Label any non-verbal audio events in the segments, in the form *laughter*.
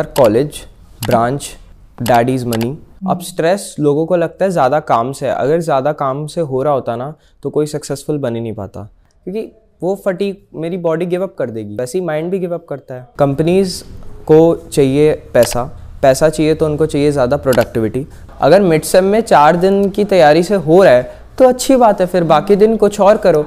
Sir college branch daddy's money अब stress hmm. लोगों को लगता है ज़्यादा काम से अगर ज़्यादा काम से हो रहा होता ना तो कोई सक्सेसफुल बन ही नहीं पाता क्योंकि वो फटी मेरी बॉडी गिव अप कर देगी वैसे ही माइंड भी गिव अप करता है कंपनीज़ को चाहिए पैसा पैसा चाहिए तो उनको चाहिए ज़्यादा प्रोडक्टिविटी अगर मिड सेम में चार दिन की तैयारी से हो रहा है तो अच्छी बात है फिर बाकी दिन कुछ और करो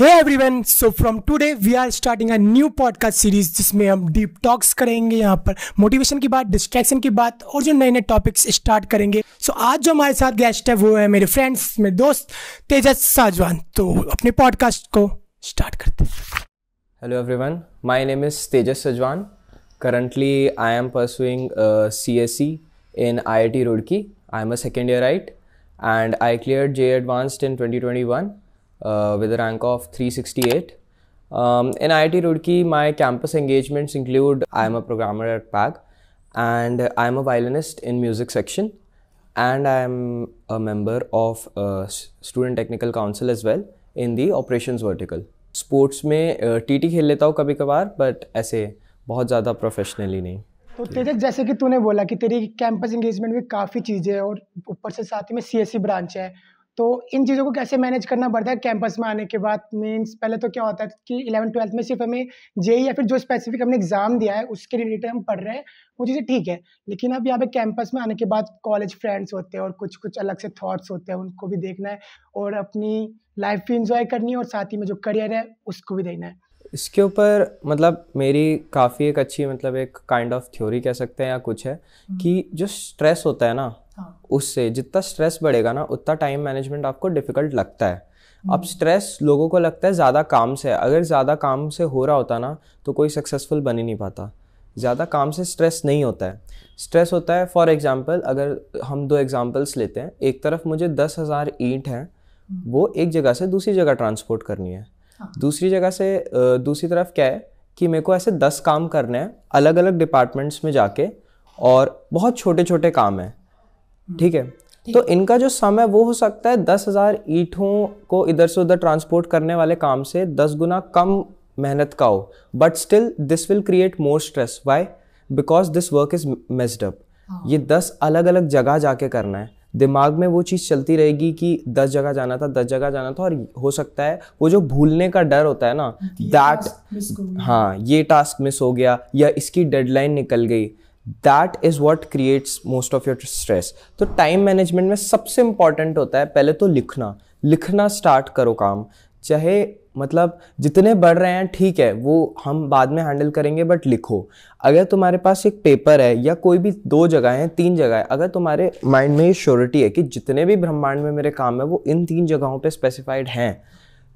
hey everyone so from today we are starting a new podcast series जिसमें हम डीप टॉक्स करेंगे यहाँ पर मोटिवेशन की बात डिस्ट्रैक्शन की बात और जो नए नए टॉपिक्स स्टार्ट करेंगे सो so, आज जो हमारे साथ गेस्ट है वो है मेरे फ्रेंड्स मेरे दोस्त तेजस साजवान तो अपने पॉडकास्ट को स्टार्ट करते हैं hello everyone my name is Tejas Sajwan currently I am pursuing C S C in I I T Roorkee I am a second year right and I clear J advanced in twenty twenty one with a rank of 368. Um, in IIT Roorkee, my campus engagements include I am a programmer at PAG, and I am a violinist in music section, and I am a member of uh, Student Technical Council as well in the operations vertical. Sports में TT खेल लेता हूँ कभी कभार but ऐसे बहुत ज़्यादा professionally नहीं तो तेजक जैसे कि तूने बोला कि तेरी कैंपस एंगेजमेंट में काफ़ी चीज़ें और ऊपर से साथ ही में सीएससी ब्रांच है तो इन चीज़ों को कैसे मैनेज करना पड़ता है कैंपस में आने के बाद मीन्स पहले तो क्या होता है कि इलेवन ट्वेल्थ में सिर्फ हमें जे या फिर जो स्पेसिफिक हमने एग्जाम दिया है उसके रिलेटेड हम पढ़ रहे हैं वो चीज़ें ठीक है लेकिन अब यहाँ पे कैंपस में आने के बाद कॉलेज फ्रेंड्स होते हैं और कुछ कुछ अलग से थाट्स होते हैं उनको भी देखना है और अपनी लाइफ भी इंजॉय करनी है और साथ ही में जो करियर है उसको भी देखना है इसके ऊपर मतलब मेरी काफ़ी एक अच्छी मतलब एक काइंड ऑफ थ्योरी कह सकते हैं या कुछ है हम्म। कि जो स्ट्रेस होता है ना हाँ. उससे जितना स्ट्रेस बढ़ेगा ना उतना टाइम मैनेजमेंट आपको डिफिकल्ट लगता है हम्म। अब स्ट्रेस लोगों को लगता है ज़्यादा काम से अगर ज़्यादा काम से हो रहा होता ना तो कोई सक्सेसफुल बन ही नहीं पाता ज़्यादा काम से स्ट्रेस नहीं होता है स्ट्रेस होता है फॉर एग्ज़ाम्पल अगर हम दो एग्ज़ाम्पल्स लेते हैं एक तरफ मुझे दस हज़ार ईंट हैं हम्म। वो एक जगह से दूसरी जगह ट्रांसपोर्ट करनी है हाँ। दूसरी जगह से दूसरी तरफ क्या है कि मेरे को ऐसे दस काम करने हैं अलग अलग डिपार्टमेंट्स में जाके और बहुत छोटे छोटे काम हैं ठीक है तो इनका जो सम है वो हो सकता है दस हजार ईंटों को इधर से उधर ट्रांसपोर्ट करने वाले काम से दस गुना कम मेहनत का हो but still this will create more stress why because this work is messed up ये दस अलग अलग जगह जाके करना है दिमाग में वो चीज़ चलती रहेगी कि दस जगह जाना था दस जगह जाना था और हो सकता है वो जो भूलने का डर होता है ना दैट हाँ ये टास्क मिस हो गया या इसकी डेडलाइन निकल गई that is what creates most of your stress तो टाइम मैनेजमेंट में सबसे इंपॉर्टेंट होता है पहले तो लिखना लिखना स्टार्ट करो काम चाहे मतलब जितने बढ़ रहे हैं ठीक है वो हम बाद में हैंडल करेंगे बट लिखो अगर तुम्हारे पास एक पेपर है या कोई भी दो जगह है तीन जगह है अगर तुम्हारे माइंड में ये श्योरिटी है कि जितने भी ब्रह्मांड में मेरे काम है वो इन तीन जगहों पे स्पेसिफाइड हैं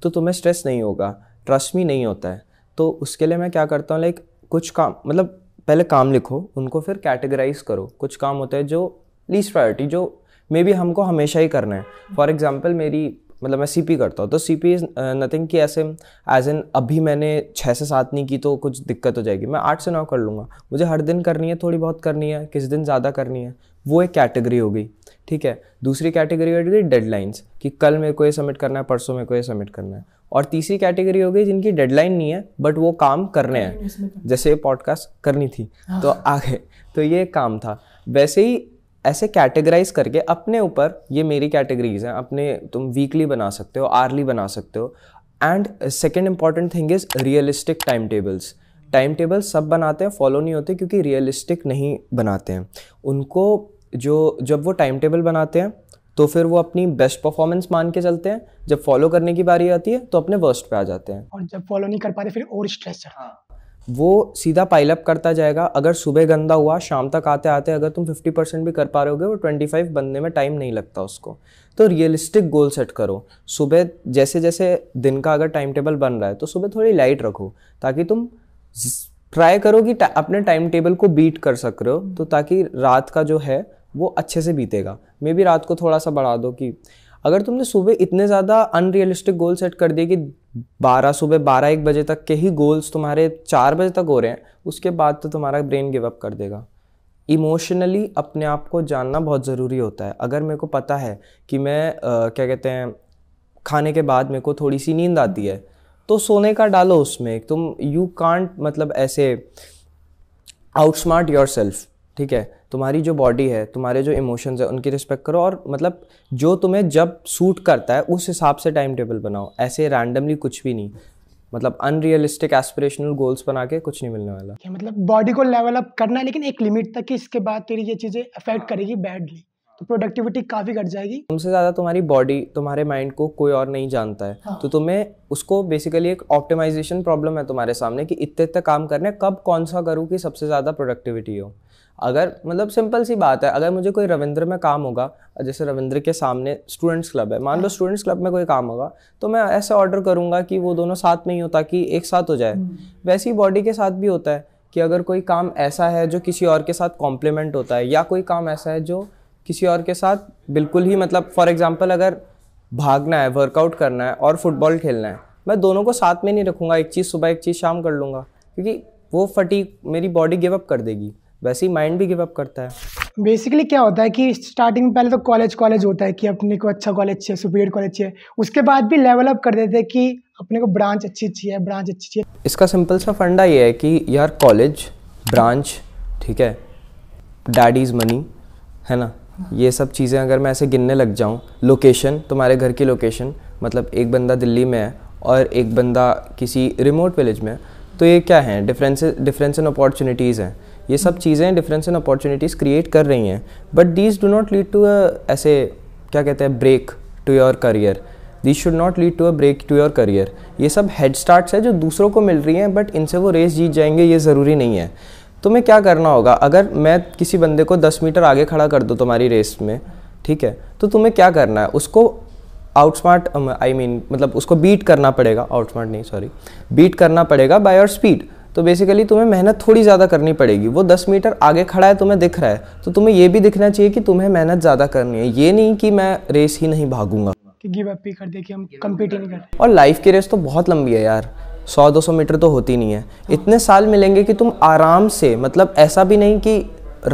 तो तुम्हें स्ट्रेस नहीं होगा ट्रस्ट मी नहीं होता है तो उसके लिए मैं क्या करता हूँ लाइक कुछ काम मतलब पहले काम लिखो उनको फिर कैटेगराइज करो कुछ काम होते हैं जो लीस्ट प्रायोरिटी जो मे बी हमको हमेशा ही करना है फॉर एग्जाम्पल मेरी मतलब मैं सीपी करता हूँ तो पी इज़ नथिंग कि ऐसे एज एन अभी मैंने छः से सात नहीं की तो कुछ दिक्कत हो जाएगी मैं आठ से नौ कर लूँगा मुझे हर दिन करनी है थोड़ी बहुत करनी है किस दिन ज़्यादा करनी है वो एक कैटेगरी हो गई ठीक है दूसरी कैटेगरी हो गई डेडलाइंस कि कल मेरे को ये सबमिट करना है परसों मेरे को ये सबमिट करना है और तीसरी कैटेगरी हो गई जिनकी डेडलाइन नहीं है बट वो काम करने हैं जैसे पॉडकास्ट करनी थी हाँ। तो आगे तो ये काम था वैसे ही ऐसे कैटेगराइज करके अपने ऊपर ये मेरी कैटेगरीज हैं अपने तुम वीकली बना सकते हो आर्ली बना सकते हो and second important thing is realistic time tables time table सब बनाते हैं फॉलो नहीं होते क्योंकि रियलिस्टिक नहीं बनाते हैं उनको जो जब वो टाइम टेबल बनाते हैं तो फिर वो अपनी बेस्ट परफॉर्मेंस मान के चलते हैं जब फॉलो करने की बारी आती है तो अपने वर्स्ट पे आ जाते हैं और जब फॉलो नहीं कर रहे फिर और स्ट्रेस हाँ। वो सीधा पाइलअप करता जाएगा अगर सुबह गंदा हुआ शाम तक आते आते अगर तुम 50 परसेंट भी कर पा रहे होगे वो 25 बनने में टाइम नहीं लगता उसको तो रियलिस्टिक गोल सेट करो सुबह जैसे जैसे दिन का अगर टाइम टेबल बन रहा है तो सुबह थोड़ी लाइट रखो ताकि तुम ट्राई करो कि अपने टाइम टेबल को बीट कर सक रहे हो तो ताकि रात का जो है वो अच्छे से बीतेगा मे भी रात को थोड़ा सा बढ़ा दो कि अगर तुमने सुबह इतने ज़्यादा अनरियलिस्टिक गोल सेट कर दिए कि बारह सुबह बारह एक बजे तक के ही गोल्स तुम्हारे चार बजे तक हो रहे हैं उसके बाद तो तुम्हारा ब्रेन गिव अप कर देगा इमोशनली अपने आप को जानना बहुत ज़रूरी होता है अगर मेरे को पता है कि मैं आ, क्या कहते हैं खाने के बाद मेरे को थोड़ी सी नींद आती है तो सोने का डालो उसमें तुम यू कांट मतलब ऐसे आउटस्मार्ट योर सेल्फ ठीक है तुम्हारी जो बॉडी है तुम्हारे जो इमोशंस है उनकी रिस्पेक्ट करो और मतलब जो तुम्हें जब सूट करता है उस हिसाब से टाइम टेबल बनाओ ऐसे रैंडमली कुछ भी नहीं मतलब अनरियलिस्टिक एस्पिरेशनल गोल्स बना के कुछ नहीं मिलने वाला क्या मतलब बॉडी को लेवल अप करना है लेकिन एक लिमिट तक ही इसके बाद तेरी ये चीज़ें अफेक्ट हाँ। करेगी बैडली तो प्रोडक्टिविटी काफ़ी घट जाएगी तुमसे ज़्यादा तुम्हारी बॉडी तुम्हारे माइंड को कोई और नहीं जानता है हाँ। तो तुम्हें उसको बेसिकली एक ऑप्टिमाइजेशन प्रॉब्लम है तुम्हारे सामने कि इतने तक काम करने कब कौन सा करूँ कि सबसे ज़्यादा प्रोडक्टिविटी हो अगर मतलब सिंपल सी बात है अगर मुझे कोई रविंद्र में काम होगा जैसे रविंद्र के सामने स्टूडेंट्स क्लब है मान लो स्टूडेंट्स हाँ। क्लब में कोई काम होगा तो मैं ऐसे ऑर्डर करूँगा कि वो दोनों साथ में ही हो ताकि एक साथ हो जाए हम्म। वैसे ही बॉडी के साथ भी होता है कि अगर कोई काम ऐसा है जो किसी और के साथ कॉम्प्लीमेंट होता है या कोई काम ऐसा है जो किसी और के साथ बिल्कुल ही मतलब फॉर एग्जाम्पल अगर भागना है वर्कआउट करना है और फुटबॉल खेलना है मैं दोनों को साथ में नहीं रखूँगा एक चीज़ सुबह एक चीज़ शाम कर लूँगा क्योंकि वो फटीक मेरी बॉडी गिव अप कर देगी वैसे ही माइंड भी गिवअप करता है बेसिकली क्या होता है कि स्टार्टिंग में पहले तो कॉलेज कॉलेज होता है कि अपने को अच्छा कॉलेज चाहिए सुपीरियर कॉलेज चाहिए उसके बाद भी लेवल अप कर देते हैं कि अपने को ब्रांच अच्छी चाहिए ब्रांच अच्छी चाहिए इसका सिंपल सा फंडा ये है कि यार कॉलेज ब्रांच ठीक है डैडीज़ मनी है ना ये सब चीज़ें अगर मैं ऐसे गिनने लग जाऊँ लोकेशन तुम्हारे घर की लोकेशन मतलब एक बंदा दिल्ली में है और एक बंदा किसी रिमोट विलेज में है तो ये क्या है डिफरेंस डिफरेंस इन अपॉर्चुनिटीज़ हैं ये सब चीज़ें डिफरेंस इन अपॉर्चुनिटीज़ क्रिएट कर रही हैं but these do not lead to ऐसे क्या कहते हैं break to your career this should not lead to a break to your career ये सब हेड स्टार्ट्स है जो दूसरों को मिल रही हैं बट इनसे वो रेस जीत जाएंगे ये ज़रूरी नहीं है तुम्हें तो क्या करना होगा अगर मैं किसी बंदे को दस मीटर आगे खड़ा कर दूँ तुम्हारी रेस में ठीक है तो तुम्हें क्या करना है उसको आउटस्मार्ट आई मीन मतलब उसको बीट करना पड़ेगा आउटस्मार्ट नहीं सॉरी बीट करना पड़ेगा बाय योर स्पीड तो बेसिकली तुम्हें मेहनत थोड़ी ज़्यादा करनी पड़ेगी वो दस मीटर आगे खड़ा है तुम्हें दिख रहा है तो तुम्हें ये भी दिखना चाहिए कि तुम्हें मेहनत ज़्यादा करनी है ये नहीं कि मैं रेस ही नहीं भागूंगा कि गिव अप कर दे कि हम कम्पीट ही नहीं और लाइफ की रेस तो बहुत लंबी है यार सौ दो सौ मीटर तो होती नहीं है इतने साल मिलेंगे कि तुम आराम से मतलब ऐसा भी नहीं कि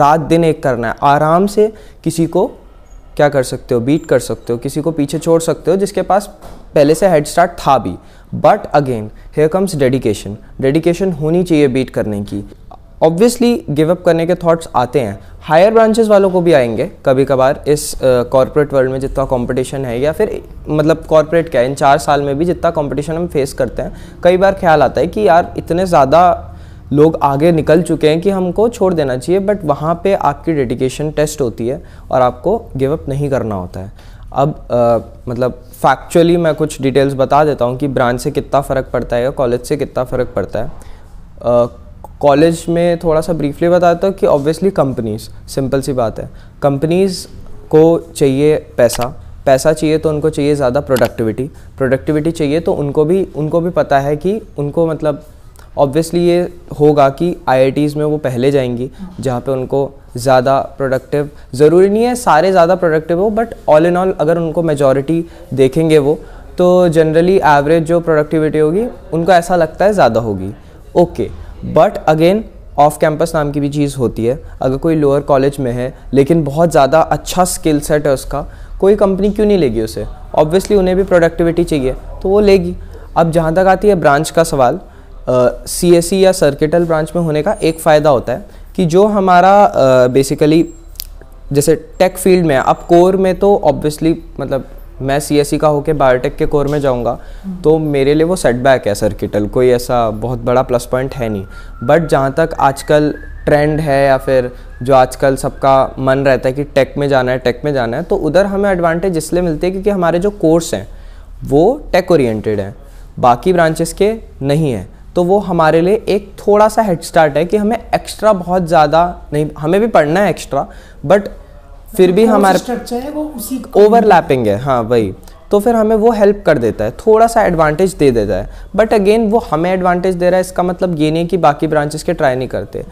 रात दिन एक करना है आराम से किसी को क्या कर सकते हो बीट कर सकते हो किसी को पीछे छोड़ सकते हो जिसके पास पहले से हेड स्टार्ट था भी but again here comes dedication dedication होनी चाहिए बीट करने की ऑब्वियसली गिव अप करने के थॉट्स आते हैं हायर ब्रांचेस वालों को भी आएंगे कभी कभार इस कॉरपोरेट uh, वर्ल्ड में जितना कॉम्पिटिशन है या फिर मतलब कॉरपोरेट क्या है इन चार साल में भी जितना कॉम्पिटिशन हम फेस करते हैं कई बार ख्याल आता है कि यार इतने ज़्यादा लोग आगे निकल चुके हैं कि हमको छोड़ देना चाहिए बट वहाँ पे आपकी डेडिकेशन टेस्ट होती है और आपको गिव अप नहीं करना होता है अब आ, मतलब फैक्चुअली मैं कुछ डिटेल्स बता देता हूँ कि ब्रांच से कितना फ़र्क पड़ता है या कॉलेज से कितना फ़र्क पड़ता है कॉलेज में थोड़ा सा ब्रीफली बता देता हूँ कि ऑब्वियसली कंपनीज़ सिंपल सी बात है कंपनीज़ को चाहिए पैसा पैसा चाहिए तो उनको चाहिए ज़्यादा प्रोडक्टिविटी प्रोडक्टिविटी चाहिए तो उनको भी उनको भी पता है कि उनको मतलब ऑब्वियसली ये होगा कि आई में वो पहले जाएंगी जहाँ पे उनको ज़्यादा प्रोडक्टिव ज़रूरी नहीं है सारे ज़्यादा प्रोडक्टिव हो बट ऑल इन ऑल अगर उनको मेजॉरिटी देखेंगे वो तो जनरली एवरेज जो प्रोडक्टिविटी होगी उनको ऐसा लगता है ज़्यादा होगी okay but again off campus नाम की भी चीज़ होती है अगर कोई लोअर कॉलेज में है लेकिन बहुत ज़्यादा अच्छा स्किल सेट है उसका कोई कंपनी क्यों नहीं लेगी उसे ऑब्वियसली उन्हें भी प्रोडक्टिविटी चाहिए तो वो लेगी अब जहाँ तक आती है ब्रांच का सवाल सी एस सी या सर्किटल ब्रांच में होने का एक फ़ायदा होता है कि जो हमारा बेसिकली जैसे टेक फील्ड में अब कोर में तो ऑब्वियसली मतलब मैं सी एस सी का होके बायोटेक के कोर में जाऊंगा हम्म। तो मेरे लिए वो सेटबैक है सर्किटल कोई ऐसा बहुत बड़ा प्लस पॉइंट है नहीं बट जहाँ तक आजकल ट्रेंड है या फिर जो आजकल सबका मन रहता है कि टेक में जाना है टेक में जाना है तो उधर हमें एडवांटेज इसलिए मिलती है क्योंकि हमारे जो कोर्स हैं वो टेक ओरिएंटेड हैं बाकी ब्रांचेस के नहीं हैं तो वो हमारे लिए एक थोड़ा सा हेड स्टार्ट है कि हमें एक्स्ट्रा बहुत ज़्यादा नहीं हमें भी पढ़ना है एक्स्ट्रा बट फिर भी हमारे ओवरलैपिंग है हाँ वही तो फिर हमें वो हेल्प कर देता है थोड़ा सा एडवांटेज दे देता है बट अगेन वो हमें एडवांटेज दे रहा है इसका मतलब ये नहीं कि बाकी ब्रांचेस के ट्राई नहीं करते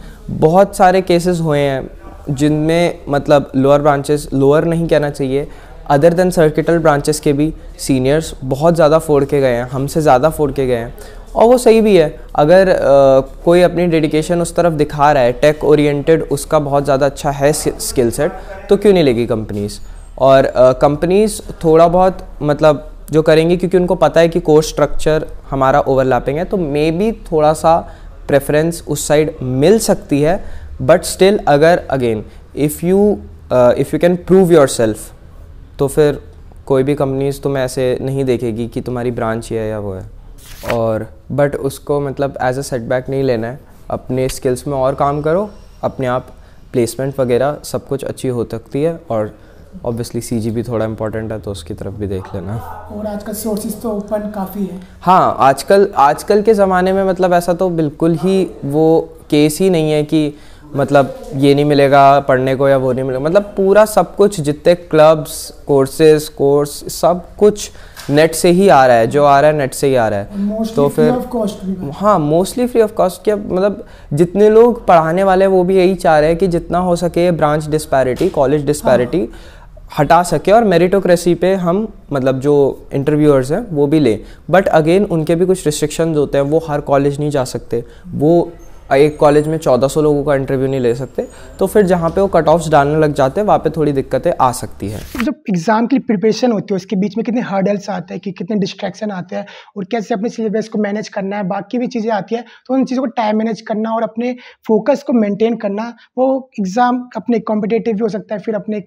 बहुत सारे केसेस हुए हैं जिनमें मतलब लोअर ब्रांचेस लोअर नहीं कहना चाहिए अदर देन सर्किटल ब्रांचेस के भी सीनियर्स बहुत ज़्यादा फोड़ के गए हैं हमसे ज़्यादा फोड़ के गए हैं और वो सही भी है अगर आ, कोई अपनी डेडिकेशन उस तरफ दिखा रहा है टेक ओरिएंटेड उसका बहुत ज़्यादा अच्छा है स्किल सेट तो क्यों नहीं लेगी कंपनीज़ और कंपनीज़ थोड़ा बहुत मतलब जो करेंगी क्योंकि उनको पता है कि कोर्स स्ट्रक्चर हमारा ओवरलैपिंग है तो मे बी थोड़ा सा प्रेफरेंस उस साइड मिल सकती है बट स्टिल अगर again if you if you can prove yourself तो फिर कोई भी कंपनीज़ तुम्हें ऐसे नहीं देखेगी कि तुम्हारी ब्रांच ये है या वो है और बट उसको मतलब एज अ सेटबैक नहीं लेना है अपने स्किल्स में और काम करो अपने आप प्लेसमेंट वगैरह सब कुछ अच्छी हो सकती है और ऑब्वियसली सी जी भी थोड़ा इंपॉर्टेंट है तो उसकी तरफ भी देख लेना और आजकल सोर्सेज तो ओपन काफ़ी है हाँ आजकल आजकल के ज़माने में मतलब ऐसा तो बिल्कुल ही वो केस ही नहीं है कि मतलब ये नहीं मिलेगा पढ़ने को या वो नहीं मिलेगा मतलब पूरा सब कुछ जितने क्लब्स कोर्सेज कोर्स सब कुछ नेट से ही आ रहा है जो आ रहा है नेट से ही आ रहा है तो फिर हाँ मोस्टली फ्री ऑफ कॉस्ट क्या मतलब जितने लोग पढ़ाने वाले हैं वो भी यही चाह रहे हैं कि जितना हो सके ब्रांच डिस्पैरिटी कॉलेज डिस्पैरिटी हटा सके और मेरिटोक्रेसी पे हम मतलब जो इंटरव्यूअर्स हैं वो भी लें बट अगेन उनके भी कुछ रिस्ट्रिक्शंस होते हैं वो हर कॉलेज नहीं जा सकते वो एक कॉलेज में 1400 लोगों का इंटरव्यू नहीं ले सकते तो फिर जहाँ पे वो कट ऑफ डालने लग जाते हैं वहाँ पे थोड़ी दिक्कतें आ सकती है जब एग्ज़ाम की प्रिपरेशन होती है उसके बीच में कितने हर्डल्स आते हैं कि कितने डिस्ट्रैक्शन आते हैं और कैसे अपने सिलेबस को मैनेज करना है बाकी भी चीज़ें आती है तो उन चीज़ों को टाइम मैनेज करना और अपने फोकस को मेनटेन करना वो एग्ज़ाम अपने कॉम्पिटेटिव भी हो सकता है फिर अपने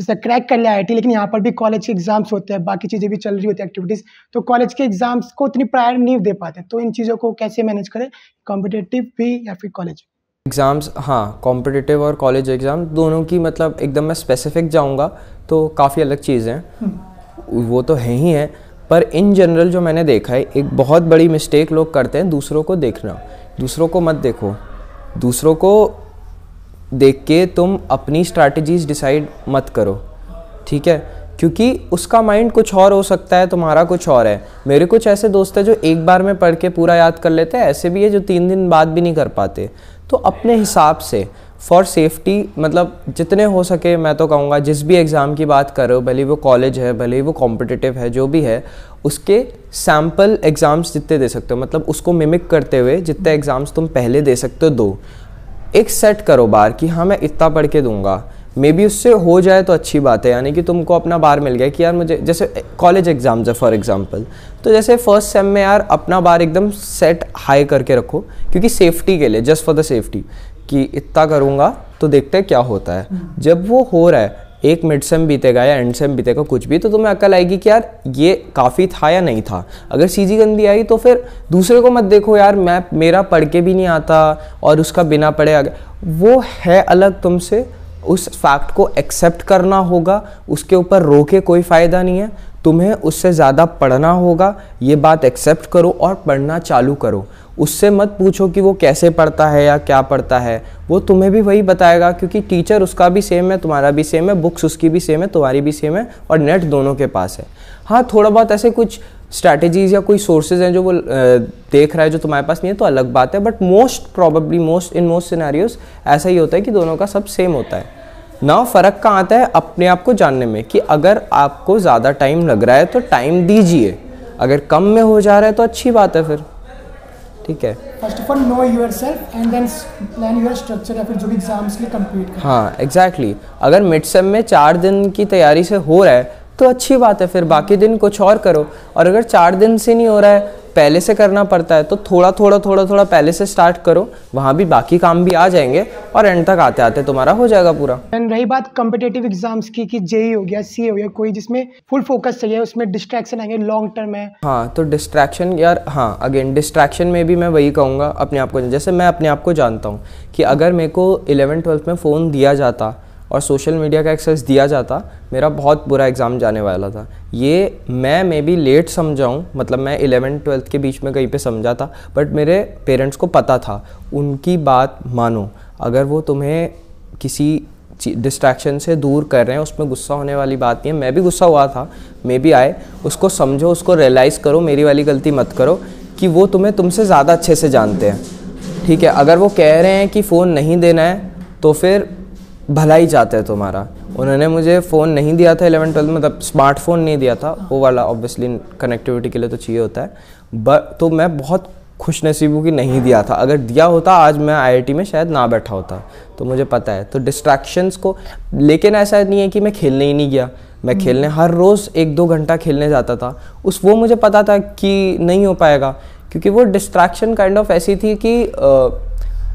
जैसे क्रैक कर लिया आई लेकिन यहाँ पर भी कॉलेज के एग्जाम्स होते हैं बाकी चीज़ें भी चल रही होती है एक्टिविटीज़ तो कॉलेज के एग्जाम्स को उतनी प्रायर नहीं दे पाते तो इन चीज़ों को कैसे मैनेज करें कॉम्पिटेटिव भी या फिर कॉलेज एग्ज़ाम्स हाँ कॉम्पिटेटिव और कॉलेज एग्ज़ाम दोनों की मतलब एकदम मैं स्पेसिफिक जाऊँगा तो काफ़ी अलग चीज़ हैं वो तो है ही है पर इन जनरल जो मैंने देखा है एक बहुत बड़ी मिस्टेक लोग करते हैं दूसरों को देखना दूसरों को मत देखो दूसरों को देख के तुम अपनी स्ट्रैटेजीज डिसाइड मत करो ठीक है क्योंकि उसका माइंड कुछ और हो सकता है तुम्हारा कुछ और है मेरे कुछ ऐसे दोस्त हैं जो एक बार में पढ़ के पूरा याद कर लेते हैं ऐसे भी है जो तीन दिन बाद भी नहीं कर पाते तो अपने हिसाब से फॉर सेफ्टी मतलब जितने हो सके मैं तो कहूँगा जिस भी एग्ज़ाम की बात कर रहे हो भले वो कॉलेज है भले वो कॉम्पिटिटिव है जो भी है उसके सैम्पल एग्ज़ाम्स जितने दे सकते हो मतलब उसको मिमिक करते हुए जितने एग्ज़ाम्स तुम पहले दे सकते हो दो एक सेट करो बार कि हाँ मैं इतना पढ़ के दूंगा मे बी उससे हो जाए तो अच्छी बात है यानी कि तुमको अपना बार मिल गया कि यार मुझे जैसे कॉलेज एग्ज़ाम्स है फॉर एग्ज़ाम्पल तो जैसे फर्स्ट सेम में यार अपना बार एकदम सेट हाई करके रखो क्योंकि सेफ्टी के लिए जस्ट फॉर द सेफ्टी कि इतना करूँगा तो देखते हैं क्या होता है हम्म। जब वो हो रहा है एक मिड सेम बीतेगा या एंड सेम बीतेगा कुछ भी तो तुम्हें अकल आएगी कि यार ये काफ़ी था या नहीं था अगर जी गंदी आई तो फिर दूसरे को मत देखो यार मैं मेरा पढ़ के भी नहीं आता और उसका बिना पढ़े आगे वो है अलग तुमसे उस फैक्ट को एक्सेप्ट करना होगा उसके ऊपर रो के कोई फ़ायदा नहीं है तुम्हें उससे ज़्यादा पढ़ना होगा ये बात एक्सेप्ट करो और पढ़ना चालू करो उससे मत पूछो कि वो कैसे पढ़ता है या क्या पढ़ता है वो तुम्हें भी वही बताएगा क्योंकि टीचर उसका भी सेम है तुम्हारा भी सेम है बुक्स उसकी भी सेम है तुम्हारी भी सेम है और नेट दोनों के पास है हाँ थोड़ा बहुत ऐसे कुछ स्ट्रैटेजीज या कोई सोर्सेज हैं जो वो देख रहा है जो तुम्हारे पास नहीं है तो अलग बात है but most probably most in most scenarios ऐसा ही होता है कि दोनों का सब सेम होता है ना फ़र्क कहाँ आता है अपने आप को जानने में कि अगर आपको ज़्यादा टाइम लग रहा है तो टाइम दीजिए अगर कम में हो जा रहा है तो अच्छी बात है फिर ठीक है first of all know yourself and then plan your structure या फिर जो भी एग्जाम्स के लिए कंप्लीट हाँ एग्जैक्टली exactly. अगर मिड सेम में चार दिन की तैयारी से हो रहा है तो अच्छी बात है फिर बाकी दिन कुछ और करो और अगर चार दिन से नहीं हो रहा है पहले से करना पड़ता है तो थोड़ा थोड़ा थोड़ा थोड़ा पहले से स्टार्ट करो वहाँ भी बाकी काम भी आ जाएंगे और एंड तक आते आते तुम्हारा हो जाएगा पूरा एंड रही बात कम्पिटेटिव एग्जाम्स की कि जेई e हो गया सी हो गया कोई जिसमें फुल फोकस चाहिए उसमें डिस्ट्रैक्शन आएंगे लॉन्ग टर्म है हाँ तो डिस्ट्रैक्शन यार हाँ अगेन डिस्ट्रैक्शन में भी मैं वही कहूँगा अपने आप को जैसे मैं अपने आप को जानता हूँ कि अगर मेरे को इलेवन ट्वेल्थ में फ़ोन दिया जाता और सोशल मीडिया का एक्सेस दिया जाता मेरा बहुत बुरा एग्ज़ाम जाने वाला था ये मैं मे बी लेट समझाऊँ मतलब मैं इलेवेंथ ट्वेल्थ के बीच में कहीं पे समझा था बट मेरे पेरेंट्स को पता था उनकी बात मानो अगर वो तुम्हें किसी डिस्ट्रैक्शन से दूर कर रहे हैं उसमें गुस्सा होने वाली बात नहीं है मैं भी गुस्सा हुआ था मे भी आए उसको समझो उसको रियलाइज़ करो मेरी वाली गलती मत करो कि वो तुम्हें तुमसे ज़्यादा अच्छे से जानते हैं ठीक है अगर वो कह रहे हैं कि फ़ोन नहीं देना है तो फिर भला ही चाहते हैं तुम्हारा उन्होंने मुझे फ़ोन नहीं दिया था इलेवन ट्वेल्थ मतलब स्मार्टफोन नहीं दिया था वो वाला ऑब्वियसली कनेक्टिविटी के लिए तो चाहिए होता है बट तो मैं बहुत खुश नसीब हूँ कि नहीं दिया था अगर दिया होता आज मैं आईआईटी में शायद ना बैठा होता तो मुझे पता है तो डिस्ट्रैक्शंस को लेकिन ऐसा नहीं है कि मैं खेलने ही नहीं गया मैं हम्म। खेलने हर रोज़ एक दो घंटा खेलने जाता था उस वो मुझे पता था कि नहीं हो पाएगा क्योंकि वो डिस्ट्रैक्शन काइंड ऑफ ऐसी थी कि आ,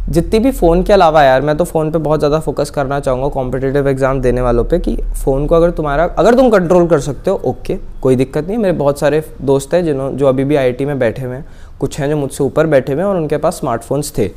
जितनी भी फ़ोन के अलावा यार मैं तो फ़ोन पे बहुत ज़्यादा फोकस करना चाहूँगा कॉम्पिटेटिव एग्ज़ाम देने वालों पे कि फ़ोन को अगर तुम्हारा अगर तुम कंट्रोल कर सकते हो ओके कोई दिक्कत नहीं मेरे बहुत सारे दोस्त हैं जिन्हों जो अभी भी आई में बैठे हुए हैं कुछ हैं जो मुझसे ऊपर बैठे हुए हैं और उनके पास स्मार्टफोन्स थे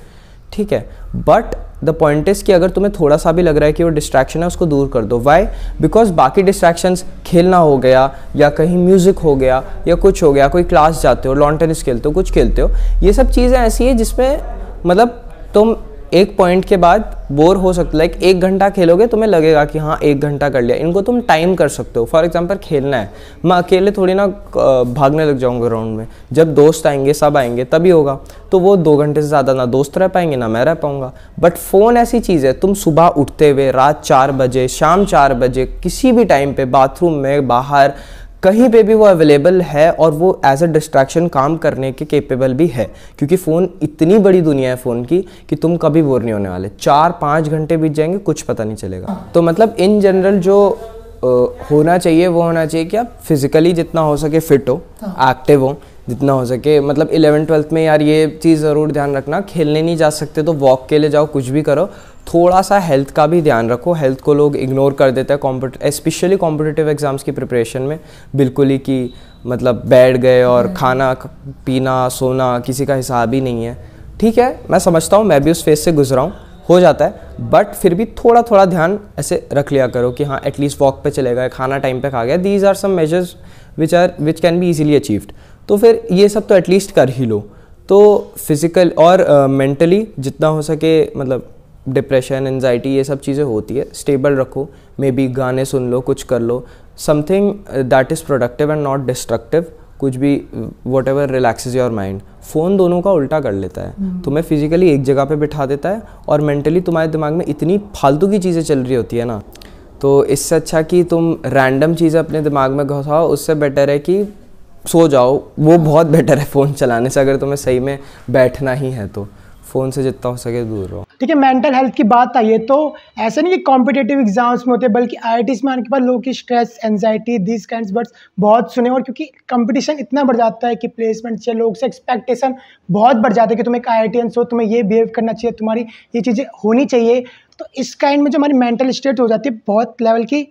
ठीक है बट द पॉइंट इज़ कि अगर तुम्हें थोड़ा सा भी लग रहा है कि वो डिस्ट्रैक्शन है उसको दूर कर दो वाई बिकॉज बाकी डिस्ट्रैक्शंस खेलना हो गया या कहीं म्यूज़िक हो गया या कुछ हो गया कोई क्लास जाते हो लॉन टेनिस खेलते हो कुछ खेलते हो ये सब चीज़ें ऐसी हैं जिसमें मतलब तुम एक पॉइंट के बाद बोर हो सकते लाइक एक घंटा खेलोगे तुम्हें लगेगा कि हाँ एक घंटा कर लिया इनको तुम टाइम कर सकते हो फॉर एग्जांपल खेलना है मैं अकेले थोड़ी ना भागने लग जाऊँगा ग्राउंड में जब दोस्त आएंगे सब आएंगे तभी होगा तो वो दो घंटे से ज़्यादा ना दोस्त रह पाएंगे ना मैं रह पाऊँगा बट फ़ोन ऐसी चीज़ है तुम सुबह उठते हुए रात चार बजे शाम चार बजे किसी भी टाइम पर बाथरूम में बाहर कहीं पे भी वो अवेलेबल है और वो एज अ डिस्ट्रैक्शन काम करने के केपेबल भी है क्योंकि फ़ोन इतनी बड़ी दुनिया है फ़ोन की कि तुम कभी बोर नहीं होने वाले चार पाँच घंटे बीत जाएंगे कुछ पता नहीं चलेगा तो मतलब इन जनरल जो होना चाहिए वो होना चाहिए कि आप फिजिकली जितना हो सके फिट हो एक्टिव हाँ। हो जितना हो सके मतलब इलेवन ट्वेल्थ में यार ये चीज़ ज़रूर ध्यान रखना खेलने नहीं जा सकते तो वॉक के लिए जाओ कुछ भी करो थोड़ा सा हेल्थ का भी ध्यान रखो हेल्थ को लोग इग्नोर कर देते हैं कॉम्पिट स्पेशली कॉम्पिटेटिव एग्ज़ाम्स की प्रिपरेशन में बिल्कुल ही कि मतलब बैठ गए और हम्म। खाना पीना सोना किसी का हिसाब ही नहीं है ठीक है मैं समझता हूँ मैं भी उस फेज से गुजरा हूँ हो जाता है बट फिर भी थोड़ा थोड़ा ध्यान ऐसे रख लिया करो कि हाँ एटलीस्ट वॉक पे चले गए खाना टाइम पे खा गया these are some measures which are which can be easily achieved तो फिर ये सब तो एटलीस्ट कर ही लो तो फिज़िकल और मेंटली uh, जितना हो सके मतलब डिप्रेशन एनजाइटी ये सब चीज़ें होती है स्टेबल रखो मे बी गाने सुन लो कुछ कर लो something that is productive and not destructive कुछ भी whatever relax your mind phone दोनों का उल्टा कर लेता है mm-hmm. तुम्हें फिजिकली एक जगह पे बिठा देता है और मेंटली तुम्हारे दिमाग में इतनी फालतू की चीज़ें चल रही होती है ना तो इससे अच्छा कि तुम रैंडम चीज़ें अपने दिमाग में घुसाओ उससे बेटर है कि सो जाओ वो बहुत बेटर है फ़ोन चलाने से अगर तुम्हें सही में बैठना ही है तो फ़ोन से जितना हो सके दूर रहो ठीक है मेंटल हेल्थ की बात आई है तो ऐसा नहीं कि कॉम्पिटेटिव एग्जाम्स में होते बल्कि आई में आने के बाद लोगों की stress anxiety this kind words बहुत सुने और क्योंकि कंपटीशन इतना बढ़ जाता है कि प्लेसमेंट चाहिए लोग से एक्सपेक्टेशन बहुत बढ़ जाता है कि तुम्हें एक आई हो तुम्हें ये बिहेव करना चाहिए तुम्हारी ये चीज़ें होनी चाहिए तो इस काइंड में जो हमारी मेंटल स्टेट हो जाती है बहुत लेवल की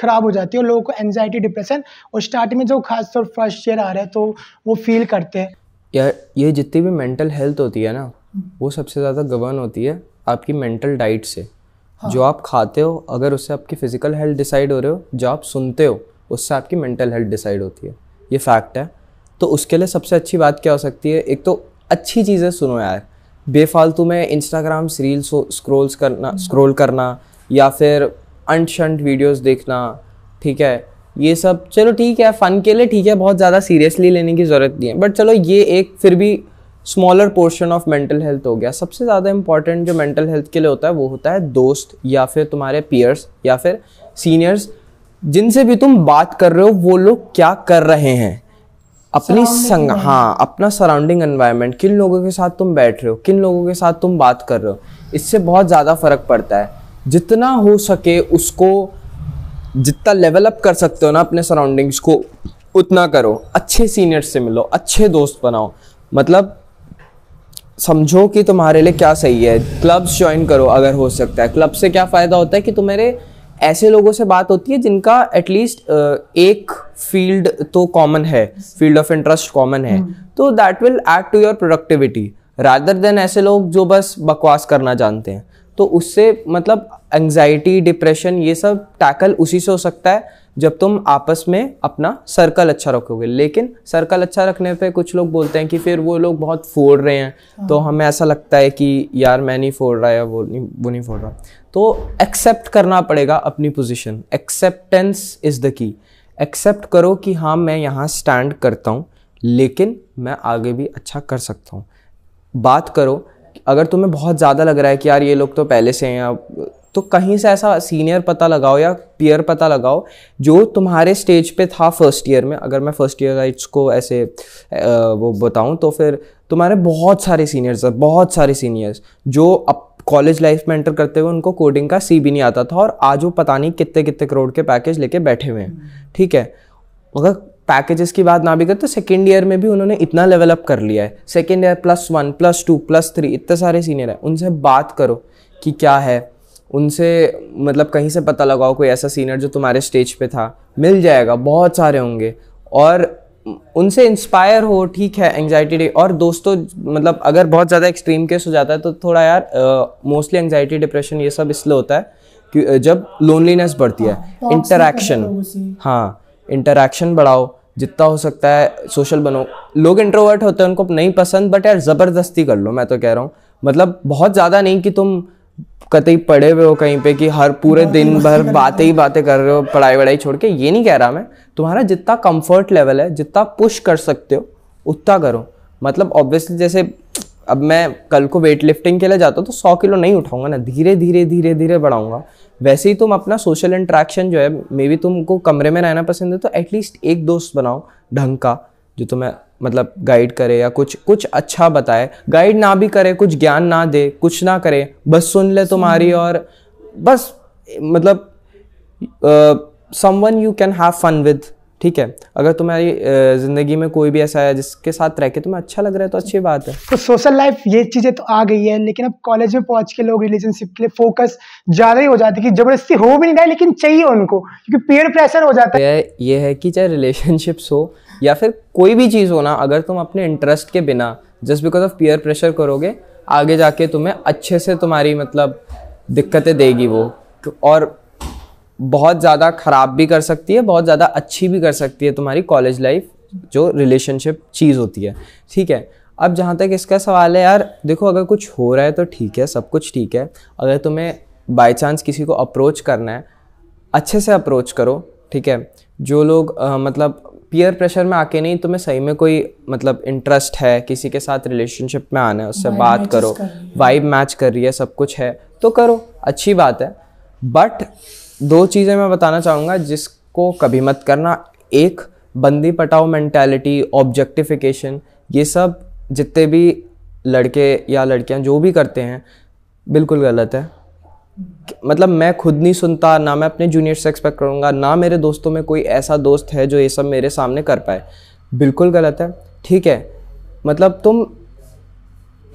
ख़राब हो जाती है और लोगों को एनजाइटी डिप्रेशन और स्टार्टिंग में जो खासतौर फर्स्ट ईयर आ रहा है तो वो फील करते हैं यार ये जितनी भी मेंटल हेल्थ होती है ना वो सबसे ज़्यादा गवर्न होती है आपकी मेंटल डाइट से हाँ। जो आप खाते हो अगर उससे आपकी फिजिकल हेल्थ डिसाइड हो रहे हो जो आप सुनते हो उससे आपकी मेंटल हेल्थ डिसाइड होती है ये फैक्ट है तो उसके लिए सबसे अच्छी बात क्या हो सकती है एक तो अच्छी चीज़ें सुनो यार बेफालतू में इंस्टाग्राम रील्स स्क्रोल्स करना स्क्रोल हम्म। करना या फिर शंट वीडियोज़ देखना ठीक है ये सब चलो ठीक है फ़न के लिए ठीक है बहुत ज़्यादा सीरियसली लेने की ज़रूरत नहीं है बट चलो ये एक फिर भी smaller portion of mental health हो गया सबसे ज़्यादा इंपॉर्टेंट जो मेंटल हेल्थ के लिए होता है वो होता है दोस्त या फिर तुम्हारे पीयर्स या फिर सीनियर्स जिनसे भी तुम बात कर रहे हो वो लोग क्या कर रहे हैं अपनी संग हाँ अपना सराउंडिंग एनवायरनमेंट किन लोगों के साथ तुम बैठ रहे हो किन लोगों के साथ तुम बात कर रहे हो इससे बहुत ज़्यादा फर्क पड़ता है जितना हो सके उसको जितना लेवल अप कर सकते हो ना अपने सराउंडिंग्स को उतना करो अच्छे सीनियर्स से मिलो अच्छे दोस्त बनाओ मतलब समझो कि तुम्हारे लिए क्या सही है क्लब्स ज्वाइन करो अगर हो सकता है क्लब से क्या फ़ायदा होता है कि तुम्हारे ऐसे लोगों से बात होती है जिनका एटलीस्ट एक फील्ड तो कॉमन है फील्ड ऑफ इंटरेस्ट कॉमन है हम्म। तो that will add to your productivity rather than ऐसे लोग जो बस बकवास करना जानते हैं तो उससे मतलब एंगजाइटी डिप्रेशन ये सब टैकल उसी से हो सकता है जब तुम आपस में अपना सर्कल अच्छा रखोगे लेकिन सर्कल अच्छा रखने पे कुछ लोग बोलते हैं कि फिर वो लोग बहुत फोड़ रहे हैं तो हाँ। हमें ऐसा लगता है कि यार मैं नहीं फोड़ रहा या वो नहीं वो नहीं फोड़ रहा तो एक्सेप्ट करना पड़ेगा अपनी position acceptance is the key accept करो कि हाँ मैं यहाँ स्टैंड करता हूँ लेकिन मैं आगे भी अच्छा कर सकता हूँ बात करो अगर तुम्हें बहुत ज़्यादा लग रहा है कि यार ये लोग तो पहले से हैं तो कहीं से ऐसा सीनियर पता लगाओ या पियर पता लगाओ जो तुम्हारे स्टेज पे था फर्स्ट ईयर में अगर मैं फर्स्ट ईयर राइट्स को ऐसे वो बताऊँ तो फिर तुम्हारे बहुत सारे सीनियर्स हैं बहुत सारे सीनियर्स जो अब कॉलेज लाइफ में एंटर करते हुए उनको कोडिंग का सी भी नहीं आता था और आज वो पता नहीं कितने कितने करोड़ के पैकेज लेके बैठे हुए हैं ठीक है अगर पैकेजेस की बात ना भी करते तो सेकेंड ईयर में भी उन्होंने इतना लेवल अप कर लिया है second year plus one plus two plus three इतने सारे सीनियर हैं उनसे बात करो कि क्या है उनसे मतलब कहीं से पता लगाओ कोई ऐसा सीनियर जो तुम्हारे स्टेज पे था मिल जाएगा बहुत सारे होंगे और उनसे इंस्पायर हो ठीक है एंगजाइटी और दोस्तों मतलब अगर बहुत ज़्यादा एक्सट्रीम केस हो जाता है तो थोड़ा यार मोस्टली एंगजाइटी डिप्रेशन ये सब इसलिए होता है कि जब लोनलीनेस बढ़ती है इंटरेक्शन हाँ इंटरेक्शन हाँ, बढ़ाओ जितना हो सकता है सोशल बनो लोग इंट्रोवर्ट होते हैं उनको नहीं पसंद बट यार ज़बरदस्ती कर लो मैं तो कह रहा हूँ मतलब बहुत ज़्यादा नहीं कि तुम कतई पड़े हुए हो कहीं पे कि हर पूरे हाँ। दिन भर बातें ही बातें कर रहे हो पढ़ाई वढ़ाई छोड़ के ये नहीं कह रहा मैं तुम्हारा जितना कंफर्ट लेवल है जितना पुश कर सकते हो उतना करो मतलब ऑब्वियसली जैसे अब मैं कल को वेट लिफ्टिंग के लिए जाता हूँ तो सौ किलो नहीं उठाऊंगा ना धीरे धीरे धीरे धीरे बढ़ाऊंगा वैसे ही तुम अपना सोशल इंट्रैक्शन जो है मे बी तुमको कमरे में रहना पसंद है तो एटलीस्ट एक दोस्त बनाओ ढंग का जो तुम्हें मतलब गाइड करे या कुछ कुछ अच्छा बताए गाइड ना भी करे कुछ ज्ञान ना दे कुछ ना करे बस सुन ले तुम्हारी और बस मतलब someone you can have fun with ठीक है अगर तुम्हारी ज़िंदगी में कोई भी ऐसा है जिसके साथ रह के तुम्हें अच्छा लग रहा है तो अच्छी बात है तो सोशल लाइफ ये चीज़ें तो आ गई है लेकिन अब कॉलेज में पहुंच के लोग रिलेशनशिप के लिए फोकस ज़्यादा ही हो जाती है कि ज़बरदस्ती हो भी नहीं रहा लेकिन चाहिए उनको क्योंकि पेयर प्रेशर हो जाता है तो ये है कि चाहे रिलेशनशिप्स हो या फिर कोई भी चीज़ हो ना अगर तुम अपने इंटरेस्ट के बिना just because of peer pressure करोगे आगे जाके तुम्हें अच्छे से तुम्हारी मतलब दिक्कतें देगी वो और बहुत ज़्यादा ख़राब भी कर सकती है बहुत ज़्यादा अच्छी भी कर सकती है तुम्हारी कॉलेज लाइफ जो रिलेशनशिप चीज़ होती है ठीक है अब जहाँ तक इसका सवाल है यार देखो अगर कुछ हो रहा है तो ठीक है सब कुछ ठीक है अगर तुम्हें बाई चांस किसी को अप्रोच करना है अच्छे से अप्रोच करो ठीक है जो लोग आ, मतलब पीयर प्रेशर में आके नहीं तुम्हें सही में कोई मतलब इंटरेस्ट है किसी के साथ रिलेशनशिप में आना है उससे बात करो वाइब मैच कर रही है सब कुछ है तो करो अच्छी बात है बट दो चीज़ें मैं बताना चाहूँगा जिसको कभी मत करना एक बंदी पटाओ मैंटेलिटी ऑब्जेक्टिफिकेशन ये सब जितने भी लड़के या लड़कियाँ जो भी करते हैं बिल्कुल गलत है मतलब मैं खुद नहीं सुनता ना मैं अपने जूनियर से एक्सपेक्ट करूँगा ना मेरे दोस्तों में कोई ऐसा दोस्त है जो ये सब मेरे सामने कर पाए बिल्कुल गलत है ठीक है मतलब तुम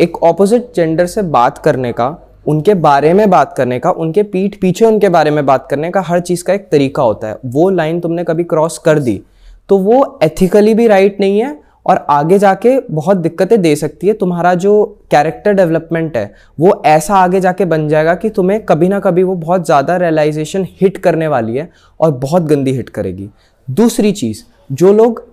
एक ऑपोजिट जेंडर से बात करने का उनके बारे में बात करने का उनके पीठ पीछे उनके बारे में बात करने का हर चीज़ का एक तरीका होता है वो लाइन तुमने कभी क्रॉस कर दी तो वो एथिकली भी राइट नहीं है और आगे जाके बहुत दिक्कतें दे सकती है तुम्हारा जो कैरेक्टर डेवलपमेंट है वो ऐसा आगे जाके बन जाएगा कि तुम्हें कभी ना कभी वो बहुत ज़्यादा रियलाइजेशन हिट करने वाली है और बहुत गंदी हिट करेगी दूसरी चीज़ जो लोग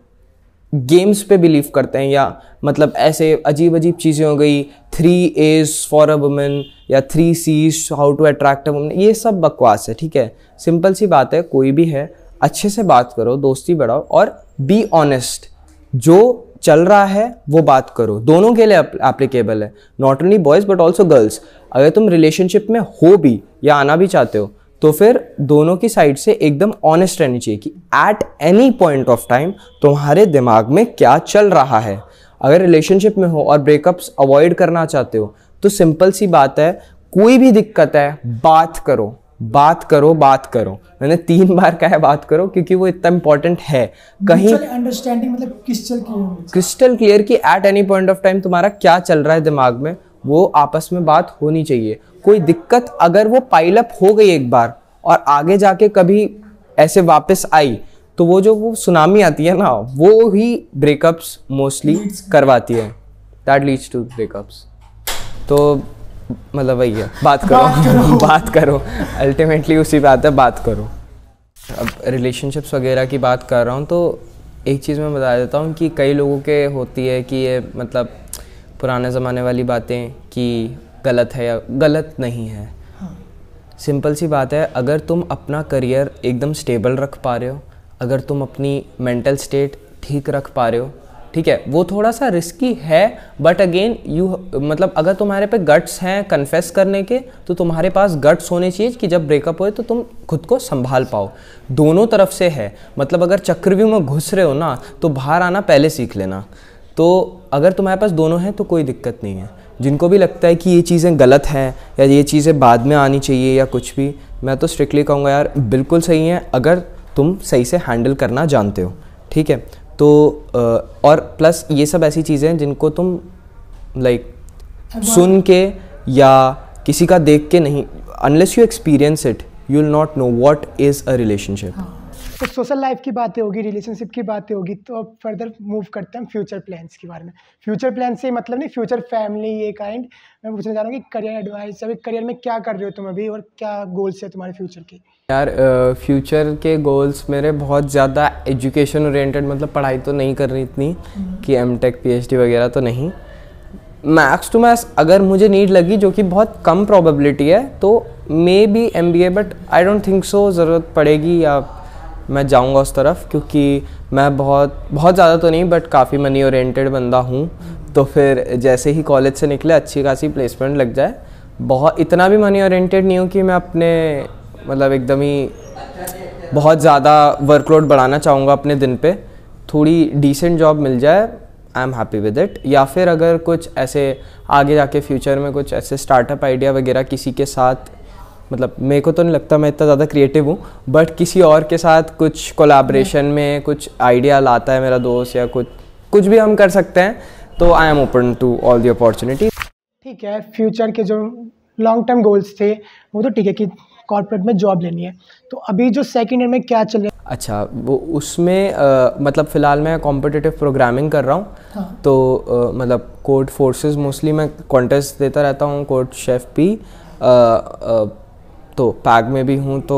गेम्स पे बिलीव करते हैं या मतलब ऐसे अजीब अजीब चीज़ें हो गई three age for a women या three Cs how to attract a women ये सब बकवास है ठीक है सिंपल सी बात है कोई भी है अच्छे से बात करो दोस्ती बढ़ाओ और बी ऑनेस्ट जो चल रहा है वो बात करो दोनों के लिए एप्लीकेबल है not only boys but also girls अगर तुम रिलेशनशिप में हो भी या आना भी चाहते हो तो फिर दोनों की साइड से एकदम ऑनेस्ट रहनी चाहिए कि at any point of time तुम्हारे दिमाग में क्या चल रहा है अगर रिलेशनशिप में हो और ब्रेकअप्स अवॉइड करना चाहते हो तो सिंपल सी बात है कोई भी दिक्कत है बात करो बात करो बात करो मैंने तीन बार कहा है बात करो क्योंकि वो इतना इंपॉर्टेंट है कहीं अंडरस्टैंडिंग मतलब क्रिस्टल क्लियर क्रिस्टल क्लियर कि at any point of time तुम्हारा क्या चल रहा है दिमाग में वो आपस में बात होनी चाहिए कोई दिक्कत अगर वो पाइलअप हो गई एक बार और आगे जाके कभी ऐसे वापस आई तो वो जो वो सुनामी आती है ना वो ही ब्रेकअप्स मोस्टली करवाती है दैट लीड्स टू ब्रेकअप्स तो मतलब वही है बात करो बात करो अल्टीमेटली *laughs* उसी बात है बात करो अब रिलेशनशिप्स वगैरह की बात कर रहा हूँ तो एक चीज़ मैं बता देता हूँ कि कई लोगों के होती है कि ये मतलब पुराने ज़माने वाली बातें कि गलत है या गलत नहीं है हाँ। सिंपल सी बात है अगर तुम अपना करियर एकदम स्टेबल रख पा रहे हो अगर तुम अपनी मेंटल स्टेट ठीक रख पा रहे हो ठीक है वो थोड़ा सा रिस्की है बट अगेन यू मतलब अगर तुम्हारे पे गट्स हैं कन्फेस करने के तो तुम्हारे पास गट्स होने चाहिए कि जब ब्रेकअप होए तो तुम खुद को संभाल पाओ दोनों तरफ से है मतलब अगर चक्रव्यूह में घुस रहे हो ना तो बाहर आना पहले सीख लेना तो अगर तुम्हारे पास दोनों हैं तो कोई दिक्कत नहीं है जिनको भी लगता है कि ये चीज़ें गलत हैं या ये चीज़ें बाद में आनी चाहिए या कुछ भी मैं तो स्ट्रिक्टली कहूँगा यार बिल्कुल सही है अगर तुम सही से हैंडल करना जानते हो ठीक है तो और प्लस ये सब ऐसी चीज़ें हैं जिनको तुम लाइक सुन के या किसी का देख के नहीं unless you experience it you will not know what is a relationship तो सोशल लाइफ की बातें होगी रिलेशनशिप की बातें होगी तो अब फर्दर मूव करते हैं फ्यूचर प्लान्स के बारे में फ्यूचर प्लान से मतलब नहीं फ्यूचर फैमिली ये काइंड मैं पूछना चाह रहा हूँ कि करियर एडवाइस अभी करियर में क्या कर रहे हो तुम अभी और क्या गोल्स है तुम्हारे फ्यूचर के यार फ्यूचर के गोल्स मेरे बहुत ज़्यादा एजुकेशन ओरिएंटेड मतलब पढ़ाई तो नहीं कर रही इतनी हम्म। कि एम टेक पी वगैरह तो नहीं मैथ्स टू मैथ्स अगर मुझे नीड लगी जो कि बहुत कम प्रोबेबिलिटी है तो maybe M B A but I don't think so ज़रूरत पड़ेगी या मैं जाऊंगा उस तरफ क्योंकि मैं बहुत बहुत ज़्यादा तो नहीं बट काफ़ी मनी ओरिएंटेड बंदा हूँ तो फिर जैसे ही कॉलेज से निकले अच्छी खासी प्लेसमेंट लग जाए बहुत इतना भी मनी ओरिएंटेड नहीं हूँ कि मैं अपने मतलब एकदम ही बहुत ज़्यादा वर्कलोड बढ़ाना चाहूँगा अपने दिन पे थोड़ी डिसेंट जॉब मिल जाए I am happy with it या फिर अगर कुछ ऐसे आगे जाके फ्यूचर में कुछ ऐसे स्टार्टअप आइडिया वगैरह किसी के साथ मतलब मेरे को तो नहीं लगता मैं इतना ज़्यादा क्रिएटिव हूँ बट किसी और के साथ कुछ कोलाब्रेशन हम्म। में कुछ आइडिया लाता है मेरा दोस्त या कुछ कुछ भी हम कर सकते हैं तो I am open to all the opportunity ठीक है फ्यूचर के जो लॉन्ग टर्म गोल्स थे वो तो ठीक है कि कॉर्पोरेट में जॉब लेनी है तो अभी जो सेकेंड ईयर में क्या चल रहा है अच्छा वो उसमें आ, मतलब फ़िलहाल मैं कॉम्पिटिटिव प्रोग्रामिंग कर रहा हूँ हाँ। तो आ, मतलब कोर्ट फोर्सेस मोस्टली मैं कॉन्टेस्ट देता रहता हूँ कोर्ट शेफ भी तो पैग में भी हूँ तो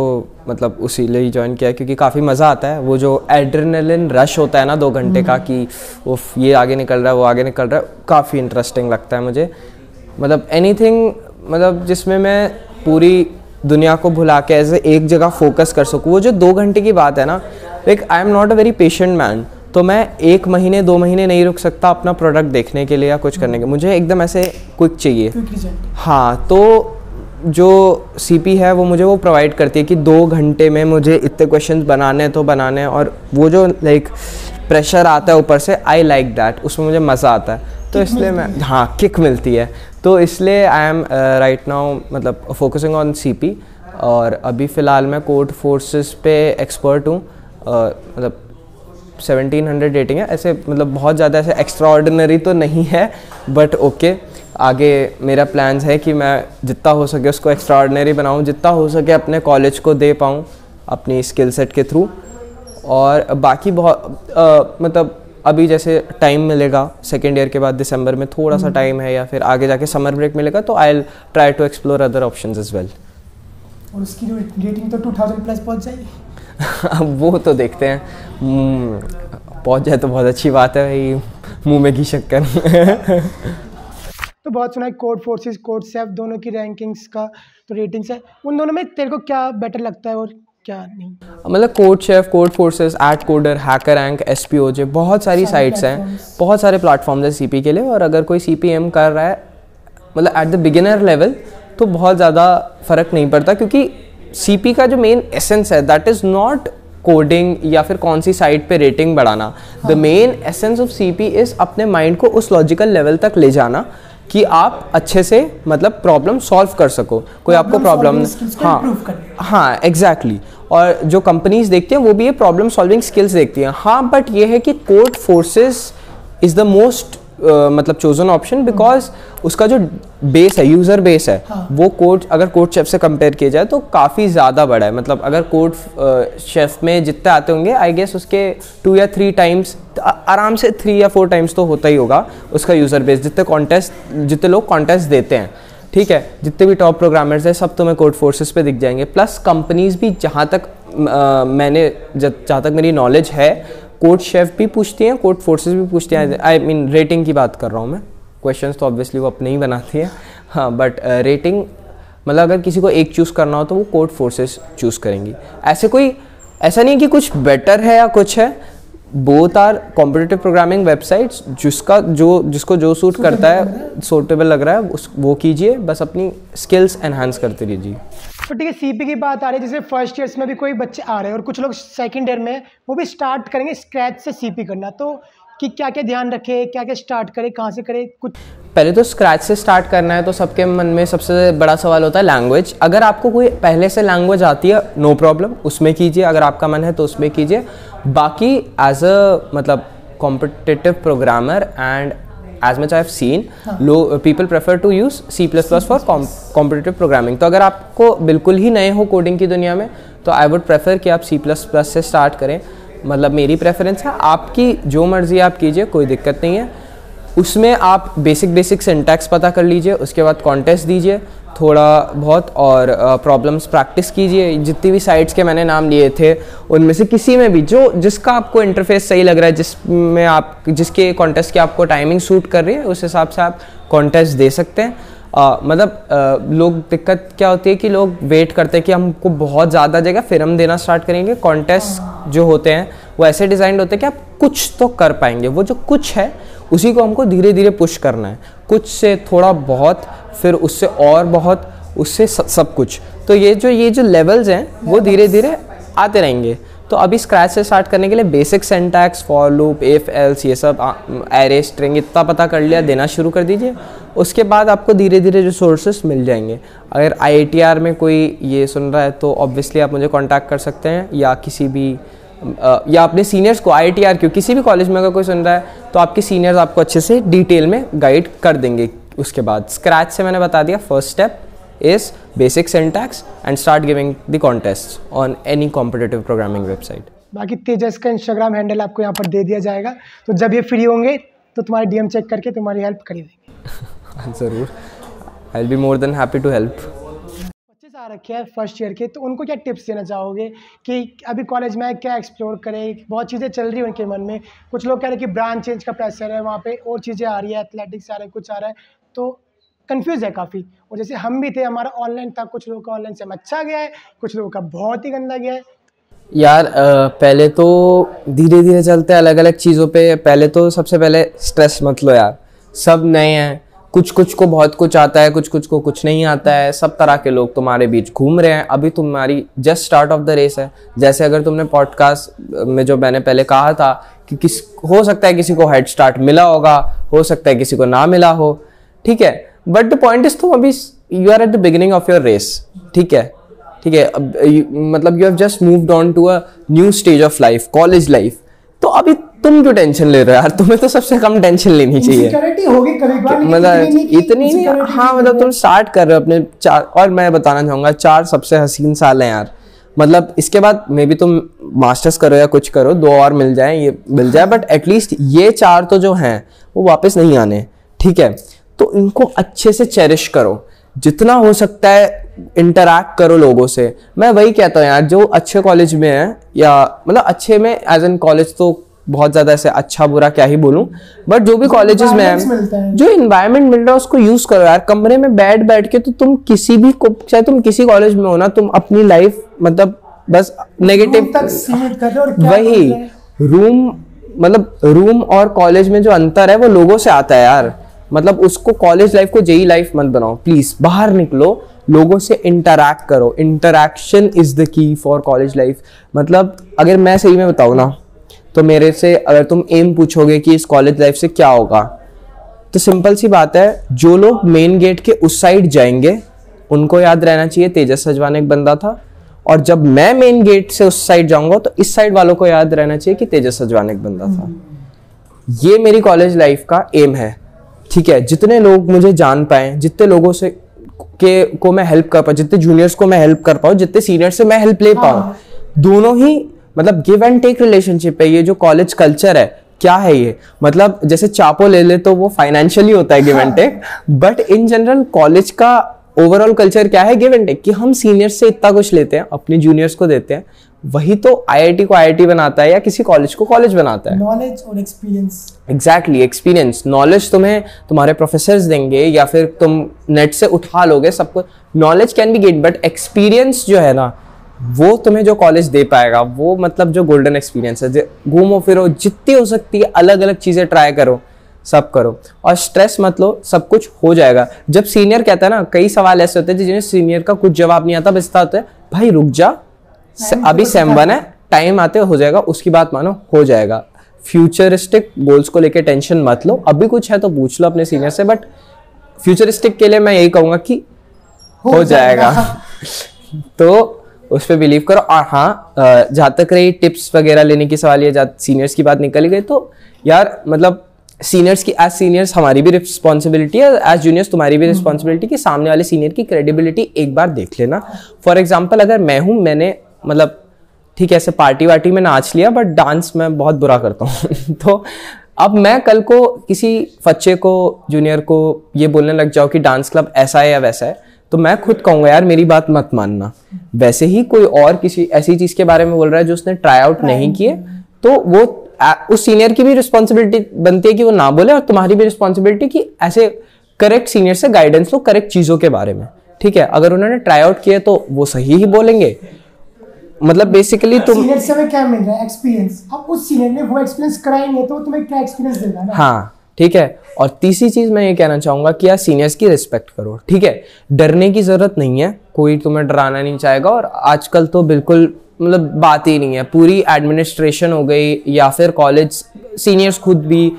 मतलब उसी लिए ज्वाइन किया क्योंकि काफ़ी मज़ा आता है वो जो एड्रेनलिन रश होता है ना दो घंटे का हम्म। कि वो ये आगे निकल रहा है वो आगे निकल रहा है काफ़ी इंटरेस्टिंग लगता है मुझे मतलब एनीथिंग मतलब जिसमें मैं पूरी दुनिया को भुला के एज एक जगह फोकस कर सकूँ वो जो दो घंटे की बात है ना like I am not a very patient man तो मैं एक महीने दो महीने नहीं रुक सकता अपना प्रोडक्ट देखने के लिए या कुछ करने के मुझे एकदम ऐसे क्विक चाहिए हाँ तो जो सीपी है वो मुझे वो प्रोवाइड करती है कि दो घंटे में मुझे इतने क्वेश्चन बनाने तो बनाने और वो जो लाइक प्रेशर आता है ऊपर से आई लाइक दैट उसमें मुझे मज़ा आता है तो इसलिए मैं हाँ किक मिलती है तो इसलिए आई एम राइट नाउ मतलब फोकसिंग ऑन सी और अभी फ़िलहाल मैं कोर्ट फोर्सेस पे एक्सपर्ट हूँ मतलब सेवनटीन हंड्रेड रेटिंग है ऐसे मतलब बहुत ज़्यादा ऐसे एक्स्ट्रा तो नहीं है बट ओके okay, आगे मेरा प्लान्स है कि मैं जितना हो सके उसको एक्स्ट्राऑर्डनरी बनाऊँ जितना हो सके अपने कॉलेज को दे पाऊँ अपनी स्किल सेट के थ्रू और बाकी बहुत आ, मतलब अभी जैसे टाइम मिलेगा सेकेंड ईयर के बाद दिसंबर में थोड़ा सा टाइम हम्म। है या फिर आगे जाके समर ब्रेक मिलेगा तो I try to explore other option as well और उसकी रेटिंग तो 2000 प्लस पहुंच जाएगी अब *laughs* वो तो देखते हैं हम्म, पहुंच जाए तो बहुत अच्छी बात है भाई मुंह में घी शक्कर *laughs* तो बहुत सुना है कोड फोर्सेज कोड सेफ दोनों की रैंकिंग्स का तो रेटिंग्स है उन दोनों में तेरे को क्या बेटर लगता है और क्या नहीं मतलब CodeChef Codeforces AtCoder HackerRank S P O बहुत सारी साइट्स हैं बहुत सारे प्लेटफॉर्म्स हैं सी के लिए और अगर कोई सी कर रहा है मतलब एट द बिगिनर लेवल तो बहुत ज़्यादा फ़र्क नहीं पड़ता क्योंकि सी का जो मेन एसेंस है दैट इज़ नॉट कोडिंग या फिर कौन सी साइट पे रेटिंग बढ़ाना the main essence of C is अपने माइंड को उस लॉजिकल लेवल तक ले जाना कि आप अच्छे से मतलब प्रॉब्लम सॉल्व कर सको कोई आपको प्रॉब्लम हाँ हाँ एग्जैक्टली और जो कंपनीज देखती हैं वो भी ये प्रॉब्लम सॉल्विंग स्किल्स देखती हैं हाँ बट ये है कि Codeforces is the most मतलब चोजन ऑप्शन बिकॉज उसका जो बेस है यूजर बेस है हाँ. वो कोर्ट अगर कोर्ट शेफ से कंपेयर किया जाए तो काफ़ी ज़्यादा बड़ा है मतलब अगर कोर्ट शेफ में जितने आते होंगे आई गेस उसके टू या थ्री टाइम्स आराम से थ्री या फोर टाइम्स तो होता ही होगा उसका यूज़र बेस जितने कॉन्टेस्ट जितने लोग कॉन्टेस्ट देते हैं ठीक है जितने भी टॉप प्रोग्रामर्स हैं सब तुम्हें कोर्ट फोर्सेस पे दिख जाएंगे प्लस कंपनीज भी जहाँ तक आ, मैंने जहाँ तक मेरी नॉलेज है कोर्ट शेफ भी पूछती हैं कोर्ट फोर्सेस भी पूछती हैं आई मीन रेटिंग की बात कर रहा हूँ मैं क्वेश्चंस तो ऑब्वियसली वो अपने ही बनाती है हाँ बट रेटिंग uh, मतलब अगर किसी को एक चूज़ करना हो तो वो कोर्ट फोर्सेस चूज़ करेंगी ऐसे कोई ऐसा नहीं कि कुछ बेटर है या कुछ है both are competitive programming websites जिसका जो जिसको जो सूट करता है सूटेबल लग रहा है उस वो कीजिए बस अपनी स्किल्स एनहांस करते रहिए तो ठीक है सीपी की बात आ रही है जैसे फर्स्ट ईयर में भी कोई बच्चे आ रहे हैं और कुछ लोग सेकेंड ईयर में वो भी स्टार्ट करेंगे स्क्रैच से सीपी करना तो कि क्या क्या ध्यान रखे क्या क्या स्टार्ट करे कहाँ से करे कुछ पहले तो स्क्रैच से स्टार्ट करना है तो सबके मन में सबसे बड़ा सवाल होता है लैंग्वेज अगर आपको कोई पहले से लैंग्वेज आती है नो प्रॉब्लम उसमें कीजिए अगर आपका मन है तो उसमें कीजिए बाकी एज अ मतलब competitive programmer and as much I have seen low people prefer to use C plus plus for competitive programming तो अगर आपको बिल्कुल ही नए हो कोडिंग की दुनिया में तो आई वुड प्रेफर कि आप सी प्लस प्लस से स्टार्ट करें मतलब मेरी प्रेफरेंस है आपकी जो मर्ज़ी आप कीजिए कोई दिक्कत नहीं है उसमें आप बेसिक बेसिक सिंटैक्स पता कर लीजिए उसके बाद कॉन्टेस्ट दीजिए थोड़ा बहुत और प्रॉब्लम्स प्रैक्टिस कीजिए जितनी भी साइट्स के मैंने नाम लिए थे उनमें से किसी में भी जो जिसका आपको इंटरफेस सही लग रहा है जिसमें आप जिसके कॉन्टेस्ट की आपको टाइमिंग सूट कर रही है उस हिसाब से आप कॉन्टेस्ट दे सकते हैं आ, मतलब लोग दिक्कत क्या होती है कि लोग वेट करते हैं कि हमको बहुत ज़्यादा जगह फिर हम देना स्टार्ट करेंगे कॉन्टेस्ट हाँ। जो होते हैं वो ऐसे डिज़ाइंड होते हैं कि आप कुछ तो कर पाएंगे वो जो कुछ है उसी को हमको धीरे धीरे पुश करना है कुछ से थोड़ा बहुत फिर उससे और बहुत उससे सब कुछ तो ये जो ये जो लेवल्स हैं वो धीरे धीरे आते रहेंगे तो अभी स्क्रैच से स्टार्ट करने के लिए basic syntax for loop if else ये सब एरे स्ट्रिंग इतना पता कर लिया देना शुरू कर दीजिए उसके बाद आपको धीरे धीरे जो सोर्सेस मिल जाएंगे अगर आई में कोई ये सुन रहा है तो ऑब्वियसली आप मुझे कॉन्टैक्ट कर सकते हैं या किसी भी या अपने सीनियर्स को आई टी किसी भी कॉलेज में अगर कोई सुन रहा है तो आपके सीनियर्स आपको अच्छे से डिटेल में गाइड कर देंगे उसके बाद स्क्रैच से मैंने बता दिया first step is basic syntax and start giving the contest on any competitive programming website बाकी तेजस का इंस्टाग्राम हैंडल आपको यहाँ पर दे दिया जाएगा तो जब ये फ्री होंगे तो तुम्हारे डीएम चेक करके तुम्हारी हेल्प करी देंगे ज़रूर I will be more than happy to help आ रखे हैं फर्स्ट ईयर के तो उनको क्या टिप्स देना चाहोगे कि अभी कॉलेज में क्या एक्सप्लोर करें बहुत चीज़ें चल रही हैं उनके मन में कुछ लोग कह रहे हैं कि ब्रांच चेंज का प्रेशर है वहाँ पे और चीज़ें आ रही है एथलेटिक्स आ रहे हैं कुछ आ रहा है तो कन्फ्यूज़ है काफ़ी और जैसे हम भी थे हमारा ऑनलाइन था कुछ लोगों का ऑनलाइन सेम अच्छा गया है कुछ लोगों का बहुत ही गंदा गया है यार पहले तो धीरे धीरे चलते अलग अलग चीज़ों पे पहले तो सबसे पहले स्ट्रेस मत लो यार सब नए हैं कुछ कुछ को बहुत कुछ आता है कुछ कुछ को कुछ नहीं आता है सब तरह के लोग तुम्हारे बीच घूम रहे हैं अभी तुम्हारी just start of the race है जैसे अगर तुमने पॉडकास्ट में जो मैंने पहले कहा था कि किस हो सकता है किसी को हेड स्टार्ट मिला होगा हो सकता है किसी को ना मिला हो ठीक है बट द पॉइंट इज तुम अभी you are at the beginning of your race ठीक है ठीक है अब मतलब you have just moved on to a new stage of life college life तो अभी तुम क्यों टेंशन ले रहे हो यार तुम्हें तो सबसे कम टेंशन लेनी चाहिए मतलब इतनी नहीं हाँ मतलब तुम स्टार्ट कर रहे हो अपने चार और मैं बताना चाहूंगा चार सबसे हसीन साल हैं यार मतलब इसके बाद मे बी तुम मास्टर्स करो या कुछ करो दो और मिल जाए ये मिल जाए बट एटलीस्ट ये चार तो जो हैं वो वापस नहीं आने ठीक है तो इनको अच्छे से चेरिश करो जितना हो सकता है इंटरैक्ट करो लोगों से मैं वही कहता हूँ यार जो अच्छे कॉलेज में है या मतलब अच्छे में एज एन कॉलेज तो बहुत ज़्यादा ऐसे अच्छा बुरा क्या ही बोलूं बट जो भी कॉलेजेस में है जो इन्वायरमेंट मिल रहा है उसको यूज़ करो यार कमरे में बैठ बैठ के तो तुम किसी भी चाहे तुम किसी कॉलेज में हो ना तुम अपनी लाइफ मतलब बस नेगेटिव तक सीमित कर रहे हो वही रूम मतलब रूम और कॉलेज में जो अंतर है वो लोगों से आता है यार मतलब उसको कॉलेज लाइफ को जेई लाइफ मत बनाओ प्लीज बाहर निकलो लोगों से इंटरैक्ट करो interaction is the key for college life मतलब अगर मैं सही में बताऊँ ना तो मेरे से अगर तुम एम पूछोगे कि इस कॉलेज लाइफ से क्या होगा तो सिंपल सी बात है जो लोग मेन गेट के उस साइड जाएंगे उनको याद रहना चाहिए तेजस सजवान एक बंदा था और जब मैं मेन गेट से उस साइड जाऊंगा तो इस साइड वालों को याद रहना चाहिए कि तेजस सजवान एक बंदा था ये मेरी कॉलेज लाइफ का एम है ठीक है जितने लोग मुझे जान पाए जितने लोगों से के को मैं हेल्प कर पाऊँ जितने जूनियर्स को मैं हेल्प कर पाऊँ जितने सीनियर्स से मैं हेल्प ले पाऊँ हाँ। दोनों ही मतलब गिव एंड टेक रिलेशनशिप है ये जो कॉलेज कल्चर है क्या है ये मतलब जैसे चापो ले ले तो वो फाइनेंशियली होता है give and take but in general college का ओवरऑल कल्चर क्या है गिव एंड टेक कि हम सीनियर्स से इतना कुछ लेते हैं अपने जूनियर्स को देते हैं वही तो आईआईटी को आईआईटी बनाता है या किसी कॉलेज को कॉलेज बनाता है नॉलेज और एक्सपीरियंस एग्जैक्टली एक्सपीरियंस नॉलेज तुम्हें तुम्हारे प्रोफेसर देंगे या फिर तुम नेट से उठा लोगे सबको knowledge can be get but experience जो है ना वो तुम्हें जो कॉलेज दे पाएगा वो मतलब जो गोल्डन एक्सपीरियंस है घूमो फिरो जितनी हो सकती है अलग अलग चीज़ें ट्राई करो सब करो और स्ट्रेस मत लो सब कुछ हो जाएगा जब सीनियर कहता है ना कई सवाल ऐसे होते हैं जिन्हें सीनियर का कुछ जवाब नहीं आता बस इतना होता है भाई रुक जा अभी सेम वन है टाइम आते हो जाएगा उसकी बात मानो हो जाएगा फ्यूचरिस्टिक गोल्स को लेकर टेंशन मत लो अभी कुछ है तो पूछ लो अपने सीनियर से बट फ्यूचरिस्टिक के लिए मैं यही कहूंगा कि हो, हो जाएगा, जाएगा। *laughs* तो उस पर बिलीव करो और हाँ जहाँ तक रही टिप्स वगैरह लेने की सवाल या सीनियर्स की बात निकल गई तो यार मतलब सीनियर्स की एज सीनियर्स हमारी भी रिस्पॉन्सिबिलिटी है एज जूनियर्स तुम्हारी भी रिस्पॉन्सिबिलिटी हम्म। कि सामने वाले सीनियर की क्रेडिबिलिटी एक बार देख लेना फॉर एग्जाम्पल अगर मैं हूँ मैंने मतलब ठीक है ऐसे पार्टी वार्टी में नाच लिया बट डांस मैं बहुत बुरा करता हूँ *laughs* तो अब मैं कल को किसी बच्चे को जूनियर को ये बोलने लग जाऊँ कि डांस क्लब ऐसा है या वैसा है तो मैं खुद कहूंगा यार मेरी बात मत मानना वैसे ही कोई और किसी ऐसी चीज़ के बारे में बोल रहा है जो उसने ट्राई आउट नहीं किए तो वो उस सीनियर की भी रिस्पॉन्सिबिलिटी बनती है कि वो ना बोले और तुम्हारी भी रिस्पॉन्सिबिलिटी कि ऐसे करेक्ट सीनियर से गाइडेंस लो करेक्ट चीज़ों के बारे में ठीक है अगर उन्होंने ट्राई आउट किया तो वो सही ही बोलेंगे मतलब बेसिकली तुम सीनियर से क्या मिल रहा है एक्सपीरियंस अब उस सीनियर ने वो एक्सपीरियंस कराएंगे तो तुम्हें क्या एक्सपीरियंस देगा ना हाँ ठीक है और तीसरी चीज़ मैं ये कहना चाहूँगा कि यार सीनियर्स की रिस्पेक्ट करो ठीक है डरने की ज़रूरत नहीं है कोई तुम्हें डराना नहीं चाहेगा और आजकल तो बिल्कुल मतलब बात ही नहीं है पूरी एडमिनिस्ट्रेशन हो गई या फिर कॉलेज सीनियर्स खुद भी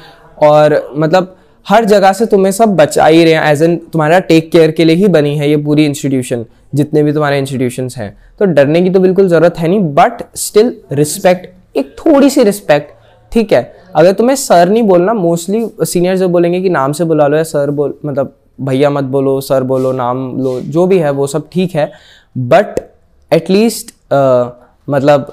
और मतलब हर जगह से तुम्हें सब बचा ही रहे हैं एज एन तुम्हारा टेक केयर के लिए ही बनी है ये पूरी इंस्टीट्यूशन जितने भी तुम्हारे इंस्टीट्यूशन हैं तो डरने की तो बिल्कुल ज़रूरत है नहीं बट स्टिल रिस्पेक्ट एक थोड़ी सी रिस्पेक्ट ठीक है अगर तुम्हें सर नहीं बोलना मोस्टली सीनियर जो बोलेंगे कि नाम से बुला लो या सर बोल मतलब भैया मत बोलो सर बोलो नाम लो जो भी है वो सब ठीक है बट एटलीस्ट मतलब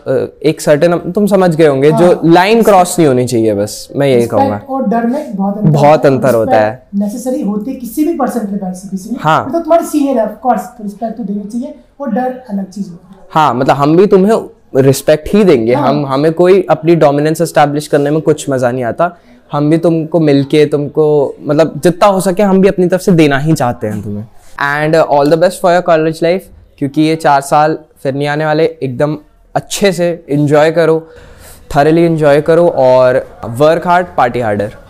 एक सर्टेन तुम समझ गए होंगे हाँ, जो लाइन क्रॉस नहीं होनी चाहिए बस मैं यही कहूंगा और डर में बहुत अंतर बहुत अंतर होता है नेसेसरी होती है किसी भी पर्सन के पास किसी में हाँ मतलब तो तुम्हारे सीनियर ऑफ कोर्स रिस्पेक्ट तो देनी चाहिए और डर अलग चीज होती है हाँ मतलब हम भी तुम्हें रिस्पेक्ट ही देंगे हाँ। हम हमें कोई अपनी डोमिनेंस एस्टेब्लिश करने में कुछ मज़ा नहीं आता हम भी तुमको मिलके तुमको मतलब जितना हो सके हम भी अपनी तरफ से देना ही चाहते हैं तुम्हें and all the best for your college life क्योंकि ये चार साल फिर नहीं आने वाले एकदम अच्छे से इन्जॉय करो थरली इंजॉय करो और वर्क हार्ड पार्टी हार्डर